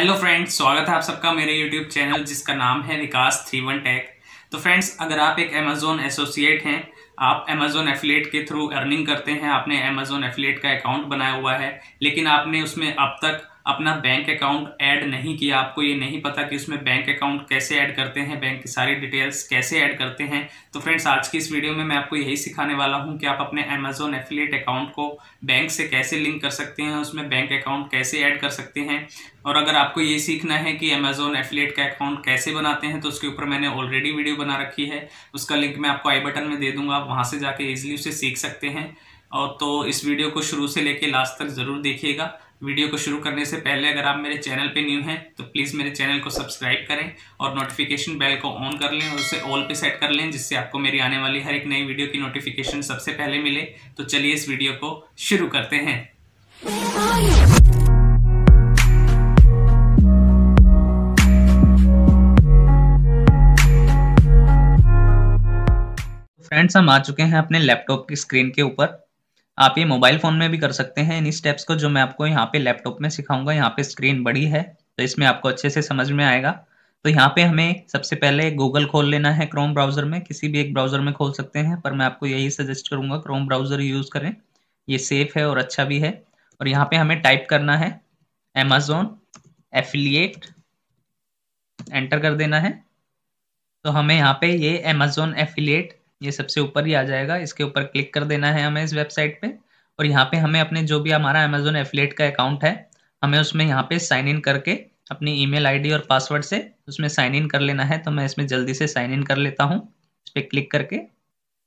hello friends स्वागत है आप सबका मेरे यूट्यूब चैनल जिसका नाम है विकास थ्री वन टैक तो फ्रेंड्स अगर आप एक अमेजोन एसोसिएट हैं आप अमेजोन एफिलेट के थ्रू अर्निंग करते हैं आपने अमेजोन एफिलेट का अकाउंट बनाया हुआ है लेकिन आपने उसमें अब तक अपना बैंक अकाउंट ऐड नहीं किया आपको ये नहीं पता कि उसमें बैंक अकाउंट कैसे ऐड करते हैं बैंक की सारी डिटेल्स कैसे ऐड करते हैं तो फ्रेंड्स आज की इस वीडियो में मैं आपको यही सिखाने वाला हूँ कि आप अपने अमेजोन एफिलेट अकाउंट को बैंक से कैसे लिंक कर सकते हैं उसमें बैंक अकाउंट कैसे ऐड कर सकते हैं और अगर आपको ये सीखना है कि अमेजोन एफिलेट का अकाउंट कैसे बनाते हैं तो उसके ऊपर मैंने ऑलरेडी वीडियो बना रखी है उसका लिंक मैं आपको आई बटन में दे दूँगा आप वहाँ से जाके ईजिली उसे सीख सकते हैं और तो इस वीडियो को शुरू से लेके लास्ट तक ज़रूर देखिएगा वीडियो को शुरू करने से पहले अगर आप मेरे चैनल पे न्यू हैं तो प्लीज़ मेरे चैनल को सब्सक्राइब करें और नोटिफिकेशन बेल को ऑन कर लें और उसे ऑल पे सेट कर लें जिससे आपको मेरी आने वाली हर एक नई वीडियो की नोटिफिकेशन सबसे पहले मिले तो चलिए इस वीडियो को शुरू करते हैं फ्रेंड्स हम आ चुके हैं अपने लैपटॉप की स्क्रीन के ऊपर आप ये मोबाइल फोन में भी कर सकते हैं इन स्टेप्स को जो मैं आपको यहाँ पे लैपटॉप में सिखाऊंगा यहाँ पे स्क्रीन बड़ी है तो इसमें आपको अच्छे से समझ में आएगा तो यहाँ पे हमें सबसे पहले गूगल खोल लेना है क्रोम ब्राउजर में किसी भी एक ब्राउजर में खोल सकते हैं पर मैं आपको यही सजेस्ट करूंगा क्रोम ब्राउजर यूज करें ये सेफ है और अच्छा भी है और यहाँ पे हमें टाइप करना है एमेजोन एफिलियट एंटर कर देना है तो हमें यहाँ पे ये अमेजोन एफिलियट ये सबसे ऊपर ही आ जाएगा इसके ऊपर क्लिक कर देना है हमें इस वेबसाइट पे और यहाँ पे हमें अपने जो भी हमारा अमेजोन एफिलेट का अकाउंट है हमें उसमें यहाँ पे साइन इन करके अपनी ईमेल आईडी और पासवर्ड से उसमें साइन इन कर लेना है तो मैं इसमें जल्दी से साइन इन कर लेता हूँ इस पर क्लिक करके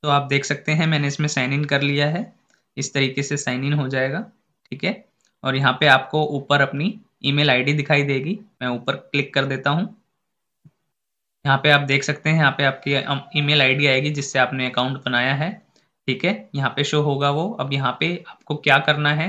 तो आप देख सकते हैं मैंने इसमें साइन इन कर लिया है इस तरीके से साइन इन हो जाएगा ठीक है और यहाँ पे आपको ऊपर अपनी ईमेल आईडी दिखाई देगी मैं ऊपर क्लिक कर देता हूँ यहाँ पे आप देख सकते हैं यहाँ पे आपकी ईमेल आईडी आएगी जिससे आपने अकाउंट बनाया है ठीक है यहाँ पे शो होगा वो अब यहाँ पे आपको क्या करना है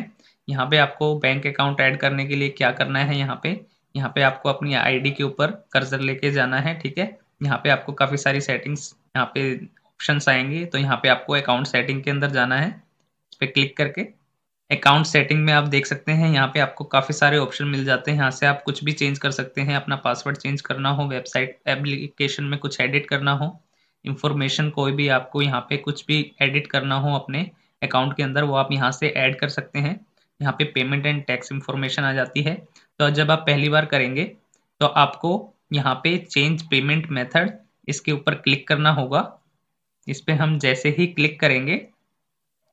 यहाँ पे आपको बैंक अकाउंट ऐड करने के लिए क्या करना है यहाँ पे यहाँ पे आपको अपनी आईडी के ऊपर कर्जर लेके जाना है ठीक है यहाँ पे आपको काफ़ी सारी सेटिंग्स यहाँ पे ऑप्शन आएंगे तो यहाँ पे आपको अकाउंट सेटिंग के अंदर जाना है इस पर क्लिक करके अकाउंट सेटिंग में आप देख सकते हैं यहाँ पे आपको काफ़ी सारे ऑप्शन मिल जाते हैं यहाँ से आप कुछ भी चेंज कर सकते हैं अपना पासवर्ड चेंज करना हो वेबसाइट एप्लीकेशन में कुछ एडिट करना हो इंफॉर्मेशन कोई भी आपको यहाँ पे कुछ भी एडिट करना हो अपने अकाउंट के अंदर वो आप यहाँ से ऐड कर सकते हैं यहाँ पे पेमेंट एंड टैक्स इंफॉर्मेशन आ जाती है तो जब आप पहली बार करेंगे तो आपको यहाँ पे चेंज पेमेंट मेथड इसके ऊपर क्लिक करना होगा इस पर हम जैसे ही क्लिक करेंगे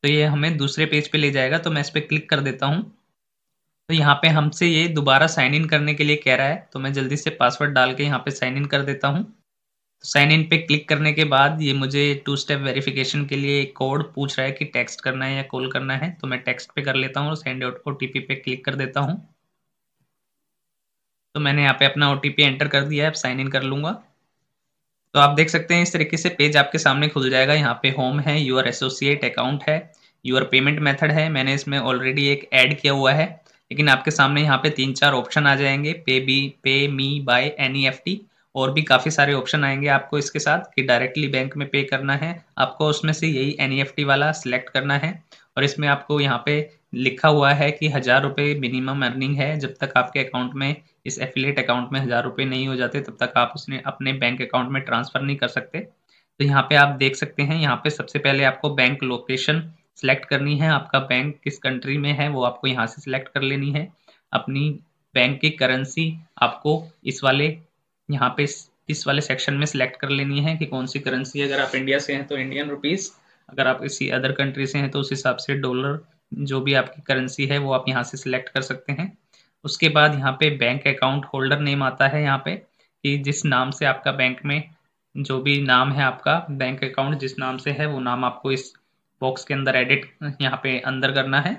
तो ये हमें दूसरे पेज पे ले जाएगा तो मैं इस पर क्लिक कर देता हूँ तो यहाँ पे हमसे ये दोबारा साइन इन करने के लिए कह रहा है तो मैं जल्दी से पासवर्ड डाल के यहाँ पे साइन इन कर देता हूँ तो साइन इन पे क्लिक करने के बाद ये मुझे टू स्टेप वेरिफिकेशन के लिए कोड पूछ रहा है कि टेक्स्ट करना है या कॉल करना है तो मैं टेक्स्ट पे कर लेता हूँ और सेंड आउट ओ पे क्लिक कर देता हूँ तो मैंने यहाँ पे अपना ओ एंटर कर दिया है अब साइन इन कर लूँगा तो आप देख सकते हैं इस तरीके से पेज आपके सामने खुल जाएगा यहाँ पे होम है यूर एसोसिएट अकाउंट है यूर पेमेंट मेथड है मैंने इसमें ऑलरेडी एक ऐड किया हुआ है लेकिन आपके सामने यहाँ पे तीन चार ऑप्शन आ जाएंगे पे बी pay me by N E F T और भी काफ़ी सारे ऑप्शन आएंगे आपको इसके साथ कि डायरेक्टली बैंक में पे करना है आपको उसमें से यही एन एफ टी वाला सिलेक्ट करना है और इसमें आपको यहाँ पे लिखा हुआ है कि हजार रुपये मिनिमम अर्निंग है जब तक आपके अकाउंट में इस एफिलेट अकाउंट में हजार रुपये नहीं हो जाते तब तक आप उसने अपने बैंक अकाउंट में ट्रांसफर नहीं कर सकते तो यहाँ पे आप देख सकते हैं यहाँ पे सबसे पहले आपको बैंक लोकेशन सिलेक्ट करनी है आपका बैंक किस कंट्री में है वो आपको यहाँ से सिलेक्ट कर लेनी है अपनी बैंक की करेंसी आपको इस वाले यहाँ पे इस वाले सेक्शन में सिलेक्ट कर लेनी है कि कौन सी करेंसी अगर आप इंडिया से हैं तो इंडियन रुपीज़ अगर आप किसी अदर कंट्री से हैं तो उस हिसाब से डॉलर जो भी आपकी करेंसी है वो आप यहाँ से सिलेक्ट कर सकते हैं उसके बाद यहाँ पे बैंक अकाउंट होल्डर नेम आता है यहाँ पे कि जिस नाम से आपका बैंक में जो भी नाम है आपका बैंक अकाउंट जिस नाम से है वो नाम आपको इस बॉक्स के अंदर एडिट यहाँ पे अंदर करना है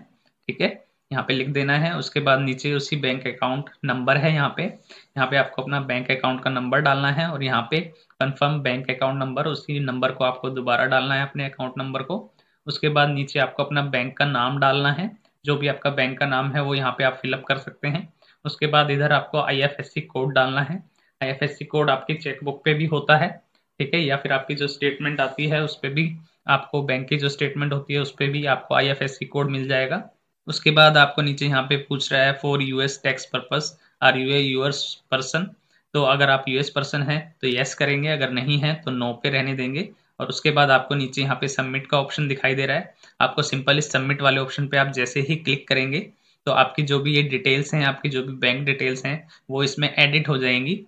ठीक है यहाँ पे लिख देना है उसके बाद नीचे उसी बैंक अकाउंट नंबर है यहाँ पे यहाँ पे आपको अपना बैंक अकाउंट का नंबर डालना है और यहाँ पे कंफर्म बैंक अकाउंट नंबर उसी नंबर को आपको दोबारा डालना है अपने अकाउंट नंबर को उसके बाद नीचे आपको अपना बैंक का नाम डालना है जो भी आपका बैंक का नाम है वो यहाँ पे आप फिलअप कर सकते हैं उसके बाद इधर आपको आई कोड डालना है आई कोड आपकी चेकबुक पे भी होता है ठीक है या फिर आपकी जो स्टेटमेंट आती है उस पर भी आपको बैंक की जो स्टेटमेंट होती है उस पर भी आपको आई कोड मिल जाएगा उसके बाद आपको नीचे यहाँ पे पूछ रहा है for US tax purpose are you a US person तो अगर आप यूएस पर्सन हैं तो येस करेंगे अगर नहीं है तो नो पे रहने देंगे और उसके बाद आपको नीचे यहाँ पे सबमिट का ऑप्शन दिखाई दे रहा है आपको सिंपल इस सबमिट वाले ऑप्शन पे आप जैसे ही क्लिक करेंगे तो आपकी जो भी ये डिटेल्स हैं आपकी जो भी बैंक डिटेल्स हैं वो इसमें एडिट हो जाएंगी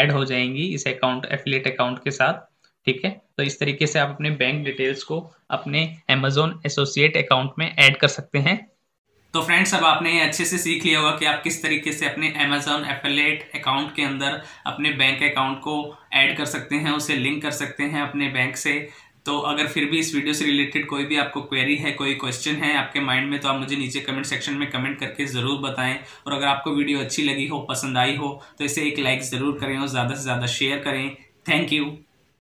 एड हो जाएंगी इस अकाउंट एफिलेट अकाउंट के साथ ठीक है तो इस तरीके से आप अपने बैंक डिटेल्स को अपने अमेजोन एसोसिएट अकाउंट में ऐड कर सकते हैं तो फ्रेंड्स अब आपने ये अच्छे से सीख लिया होगा कि आप किस तरीके से अपने अमेजोन एफिलेट अकाउंट के अंदर अपने बैंक अकाउंट को ऐड कर सकते हैं उसे लिंक कर सकते हैं अपने बैंक से तो अगर फिर भी इस वीडियो से रिलेटेड कोई भी आपको क्वेरी है कोई क्वेश्चन है आपके माइंड में तो आप मुझे नीचे कमेंट सेक्शन में कमेंट करके ज़रूर बताएं और अगर आपको वीडियो अच्छी लगी हो पसंद आई हो तो इसे एक लाइक ज़रूर करें और ज़्यादा से ज़्यादा शेयर करें थैंक यू